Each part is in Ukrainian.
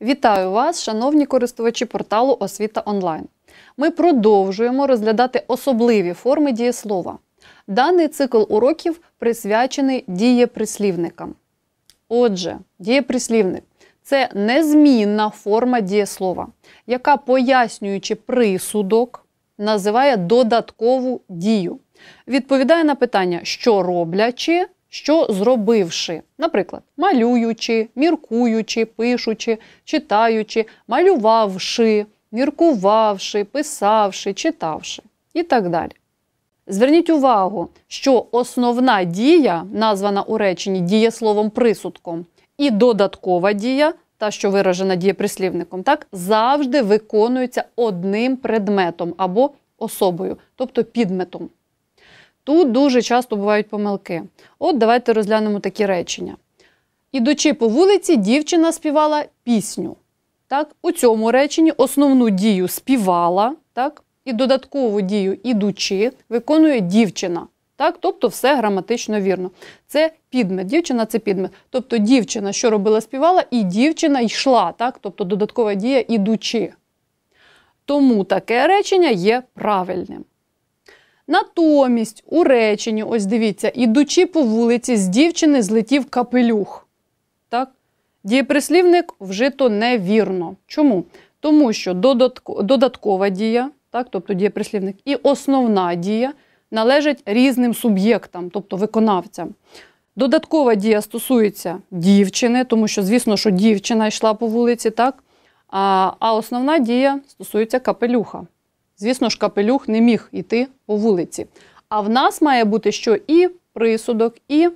Вітаю вас, шановні користувачі порталу Освіта онлайн. Ми продовжуємо розглядати особливі форми дієслова. Даний цикл уроків присвячений дієприслівникам. Отже, дієприслівник це незмінна форма дієслова, яка, пояснюючи присудок, називає додаткову дію. Відповідає на питання, що роблячи що зробивши, наприклад, малюючи, міркуючи, пишучи, читаючи, малювавши, міркувавши, писавши, читавши і так далі. Зверніть увагу, що основна дія, названа у реченні дієсловом присудком, і додаткова дія, та, що виражена дієприслівником, так, завжди виконується одним предметом або особою, тобто підметом. Тут дуже часто бувають помилки. От давайте розглянемо такі речення. Ідучи по вулиці, дівчина співала пісню. Так? У цьому реченні основну дію співала так? і додаткову дію ідучи виконує дівчина. Так? Тобто все граматично вірно. Це підмет. Дівчина це підмет. Тобто дівчина, що робила, співала, і дівчина йшла. Так? Тобто додаткова дія ідучи. Тому таке речення є правильним. Натомість у реченні, ось дивіться, ідучи по вулиці, з дівчини злетів капелюх. Так? Дієприслівник вжито невірно. Чому? Тому що додаткова дія, так, тобто дієприслівник, і основна дія належать різним суб'єктам, тобто виконавцям. Додаткова дія стосується дівчини, тому що, звісно, що дівчина йшла по вулиці, так? А, а основна дія стосується капелюха. Звісно ж, капелюх не міг йти по вулиці. А в нас має бути що і присудок, і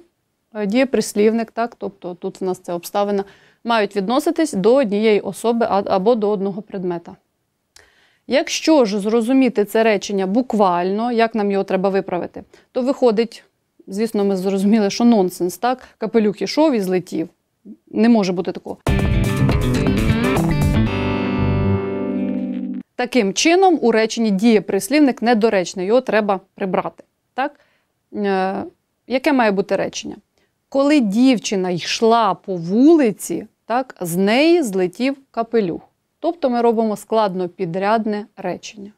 е, дієприслівник, так, тобто тут в нас це обставина, мають відноситись до однієї особи або до одного предмета. Якщо ж зрозуміти це речення буквально, як нам його треба виправити, то виходить, звісно, ми зрозуміли, що нонсенс, так? Капелюк ішов і злетів. Не може бути такого. Таким чином, у реченні діє прислівник недоречний, його треба прибрати. Так? Е, Яке має бути речення? Коли дівчина йшла по вулиці, так, з неї злетів капелюх. Тобто ми робимо складно підрядне речення.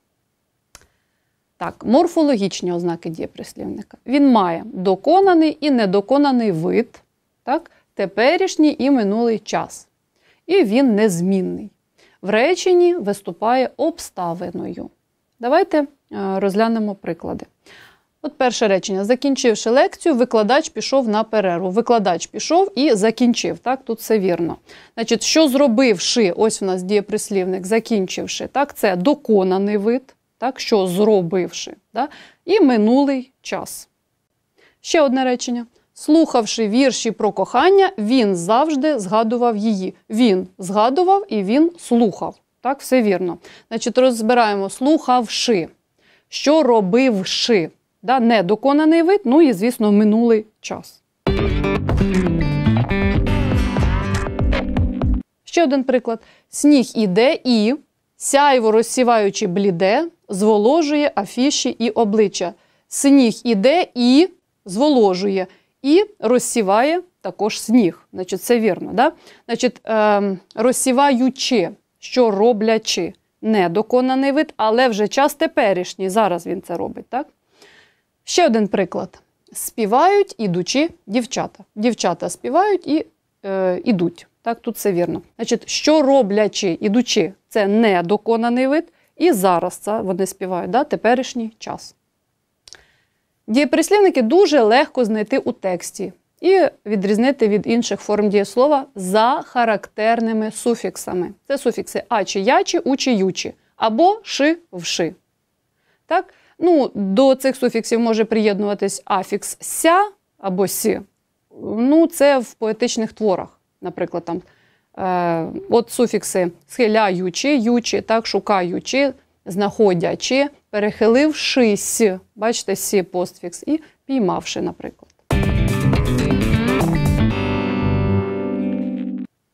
Так, морфологічні ознаки дієприслівника. Він має доконаний і недоконаний вид, так, теперішній і минулий час. І він незмінний в реченні виступає обставиною. Давайте е, розглянемо приклади. От перше речення. Закінчивши лекцію, викладач пішов на перерву. Викладач пішов і закінчив. Так, тут все вірно. Значить, що зробивши, ось у нас дієприслівник, закінчивши, так, це доконаний вид, так, що зробивши, так, і минулий час. Ще одне речення. Слухавши вірші про кохання, він завжди згадував її. Він згадував і він слухав. Так, все вірно. Значить, розбираємо слухавши, що робивши. Да, Недоконаний вид, ну і, звісно, минулий час. Ще один приклад: сніг іде і сяйво розсіваючи бліде, зволожує афіші і обличчя. Сніг іде і зволожує і розсіває також сніг. Значить, Це вірно. Да? Значить, е, Розсіваючи, що роблячи недоконаний вид, але вже час теперішній. Зараз він це робить. так? Ще один приклад. Співають, ідучи дівчата. Дівчата співають і е, ідуть. Так, тут все вірно. Значить, що роблячи, ідучи, це недоконаний вид. І зараз це вони співають да, теперішній час. Дієприслівники дуже легко знайти у тексті і відрізнити від інших форм дієслова за характерними суфіксами. Це суфікси а чи я чи у чи ючі або ши вши. Так? Ну, До цих суфіксів може приєднуватись афікс ся або сі. Ну, Це в поетичних творах, наприклад, там е, от суфікси схиляючи, ючі, так, шукаючи, знаходячи, перехилившись, бачите, сі постфікс, і піймавши, наприклад.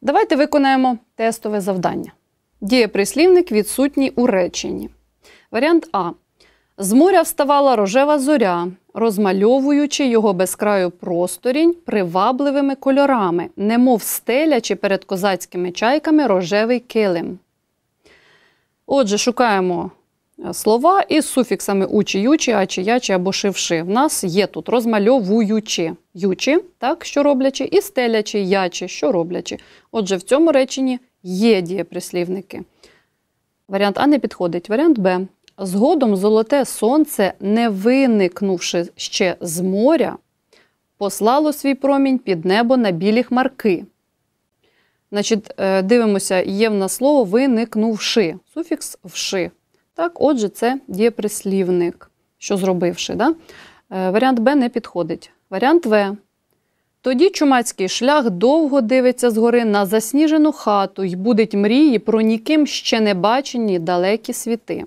Давайте виконаємо тестове завдання. Дієприслівник відсутній у реченні. Варіант А. З моря вставала рожева зоря, розмальовуючи його безкраю просторінь привабливими кольорами, немов стелячи перед козацькими чайками рожевий килим. Отже, шукаємо слова із суфіксами учі, ючі, ачі, ячі або шивши. В нас є тут розмальовуючі ючі, так, що роблячі, і стелячі ячі, що роблячі. Отже, в цьому реченні є дієприслівники. Варіант А не підходить. Варіант Б. Згодом золоте сонце, не виникнувши ще з моря, послало свій промінь під небо на білі хмарки. Значить, е, Дивимося, є в нас слово виникнувши, суфікс вши. Так, Отже, це дієприслівник, що зробивши. Да? Е, варіант Б не підходить. Варіант В. Тоді чумацький шлях довго дивиться згори на засніжену хату й будуть мрії про ніким ще не бачені далекі світи.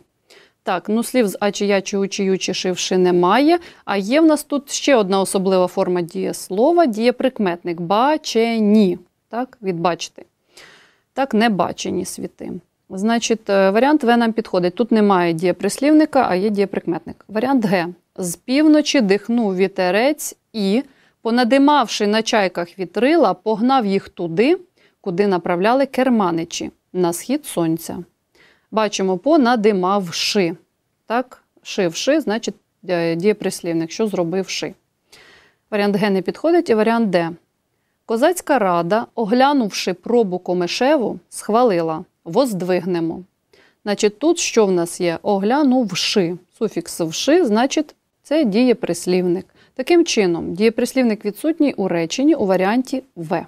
Так, ну слів з а чи я чи у шивши немає. А є в нас тут ще одна особлива форма дієслова дієприкметник бачені. Так, відбачити. Так, бачені світи. Значить, е, варіант В нам підходить. Тут немає дієприслівника, а є дієприкметник. Варіант Г. З півночі дихнув вітерець і, понадимавши на чайках вітрила, погнав їх туди, куди направляли керманичі на схід сонця. Бачимо, понадимавши. Так, шивши, значить, е, дієприслівник, що зробивши. Варіант Г не підходить і варіант Д. Козацька рада, оглянувши пробу Комишеву, схвалила воздвигнемо. Значить, тут що в нас є? Оглянувши. Суфікс вши, значить, це дієприслівник. Таким чином, дієприслівник відсутній у реченні у варіанті В.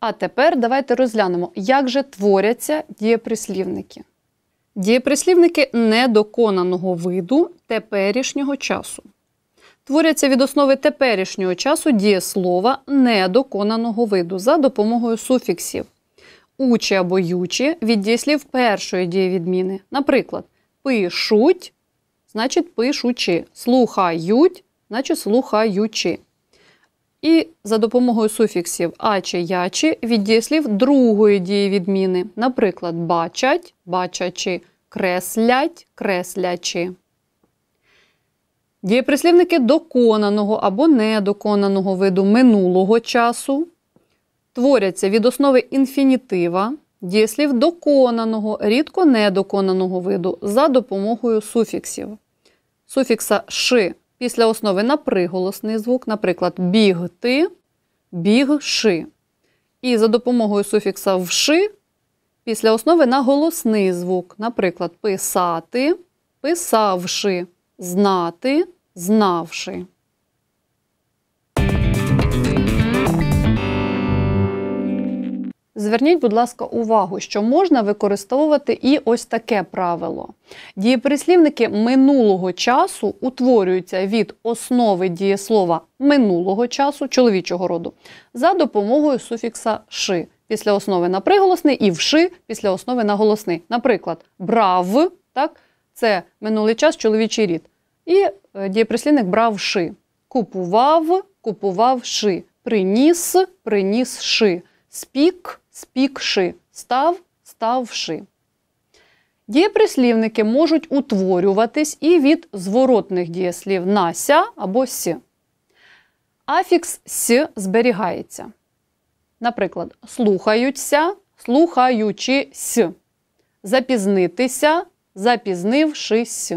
А тепер давайте розглянемо, як же творяться дієприслівники. Дієприслівники недоконаного виду теперішнього часу творяться від основи теперішнього часу дієслова недоконаного виду за допомогою суфіксів учі або ючі від дієслів першої дієвідміни. Наприклад, пишуть, значить пишучи, слухають, значить слухаючи. І за допомогою суфіксів а ячі від дієслів другої дієвідміни. Наприклад, бачать, бачачі, креслять, креслячі. Дієприслівники доконаного або недоконаного виду минулого часу творяться від основи інфінітива, дієслів доконаного, рідко недоконаного виду за допомогою суфіксів. Суфікса ши після основи на приголосний звук, наприклад, бігти, бігши. І за допомогою суфікса вши після основи на голосний звук, наприклад, писати, писавши знати, знавши. Зверніть, будь ласка, увагу, що можна використовувати і ось таке правило. Дієприслівники минулого часу утворюються від основи дієслова минулого часу чоловічого роду за допомогою суфікса ши після основи на приголосний і вши після основи на голосний. Наприклад, брав це минулий час чоловічий рід. І е, дієприслівник брав ши. Купував, купував ши. Приніс, приніс ши. Спік, спік-ши, Став, став ши. Дієприслівники можуть утворюватись і від зворотних дієслів нася або сі. Афікс «сь» зберігається. Наприклад, слухаються, слухаючись, запізнитися, запізнившись.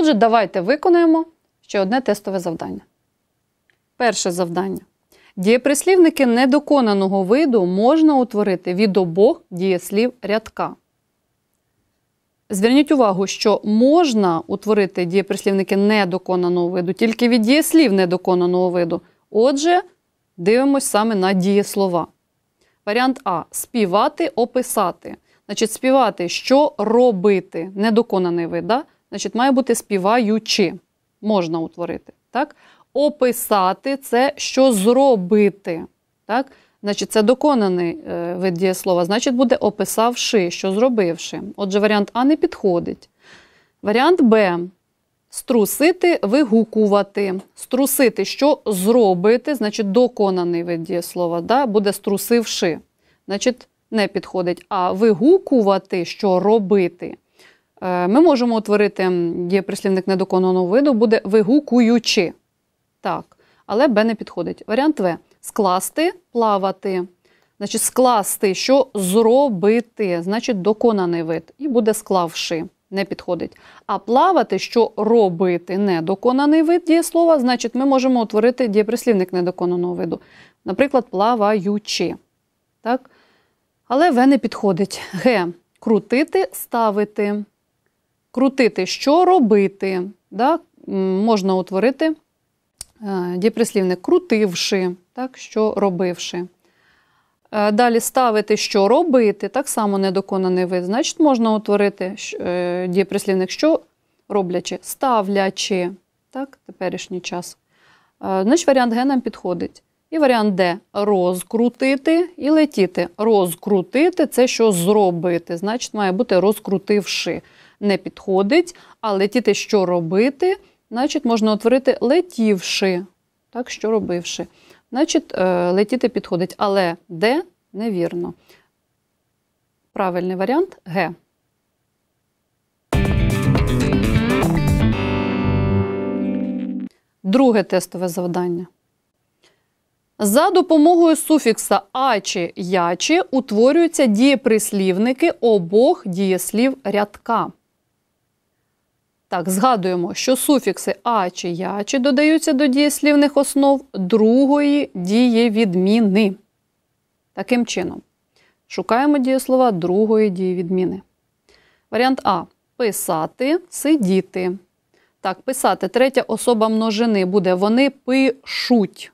Отже, давайте виконаємо ще одне тестове завдання. Перше завдання. Дієприслівники недоконаного виду можна утворити від обох дієслів рядка. Зверніть увагу, що можна утворити дієприслівники недоконаного виду тільки від дієслів недоконаного виду. Отже, дивимось саме на дієслова. Варіант А. Співати, описати. Значить, співати, що робити недоконаний вид. Да? Значить, має бути співаючи, можна утворити. Так? Описати це, що зробити. Так? Значить, це доконаний е, вид дієслова, значить, буде описавши, що зробивши. Отже, варіант А не підходить. Варіант Б. Струсити, вигукувати. Струсити, що зробити, значить, доконаний вид дієслова, да? буде струсивши. Значить, не підходить. А вигукувати, що робити. Е, ми можемо утворити дієприслівник недоконаного виду, буде вигукуючи. Так, але Б не підходить. Варіант В. Скласти, плавати. Значить, скласти, що зробити, значить, доконаний вид. І буде склавши, не підходить. А плавати, що робити недоконаний вид дієслова, значить, ми можемо утворити дієприслівник недоконаного виду. Наприклад, плаваючи. Так? Але В не підходить. Г. Крутити, ставити крутити, що робити, да, можна утворити е, діприслівник крутивши, так, що робивши. Е, далі ставити, що робити, так само недоконаний вид. Значить, можна утворити е, дієприслівник, що роблячи, ставлячи, так, теперішній час. Значить, варіант Г нам підходить. І варіант Д розкрутити і летіти. Розкрутити це що зробити, значить, має бути розкрутивши не підходить, а летіти, що робити, значить, можна утворити летівши, так, що робивши. Значить, е, летіти підходить. Але де невірно. Правильний варіант Г. Друге тестове завдання. За допомогою суфікса а ячі утворюються дієприслівники обох дієслів рядка. Так, згадуємо, що суфікси а чи я чи додаються до дієслівних основ другої дієвідміни. Таким чином, шукаємо дієслова другої дієвідміни. Варіант А. Писати, сидіти. Так, писати третя особа множини буде. Вони пишуть.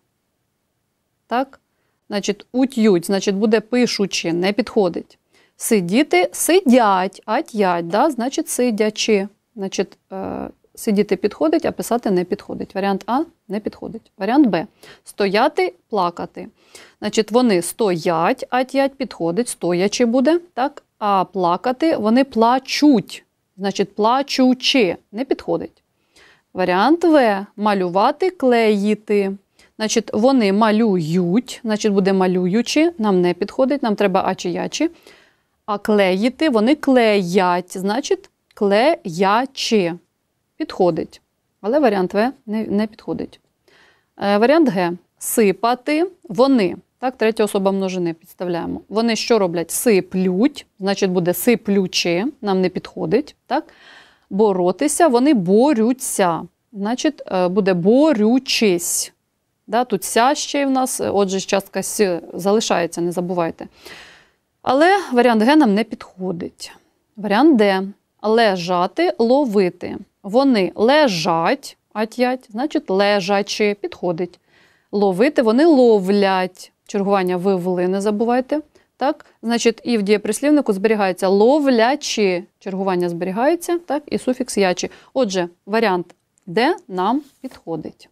Так? Значить, ут'ють, значить, буде пишучи, не підходить. Сидіти сидять, ат'ять, да? значить, сидячи. Значить, е, сидіти підходить, а писати не підходить. Варіант А не підходить. Варіант Б. Стояти, плакати. Значить, вони стоять, а т'ять підходить, стоячи буде, так? а плакати вони плачуть. Значить, плачучи не підходить. Варіант В. Малювати, клеїти. Значить, вони малюють, значить, буде малюючи, нам не підходить, нам треба ачиячі. А клеїти, вони клеять, значить, клеячи. Підходить. Але варіант В не не підходить. Е, Варіант Г. Сипати вони. Так, Третя особа множини підставляємо. Вони що роблять? Сиплють, значить, буде сиплючи, нам не підходить. Так? Боротися, вони борються. Значить, е, буде борючись. Да, Тут ся ще в нас, отже, частка с залишається, не забувайте. Але варіант Г нам не підходить. Варіант Д лежати, ловити. Вони лежать, атять, значить, лежачи, підходить. Ловити, вони ловлять. Чергування вивли, не забувайте. Так, Значить, і в дієприслівнику зберігається ловлячі. Чергування зберігається, так, і суфікс ячі. Отже, варіант де нам підходить.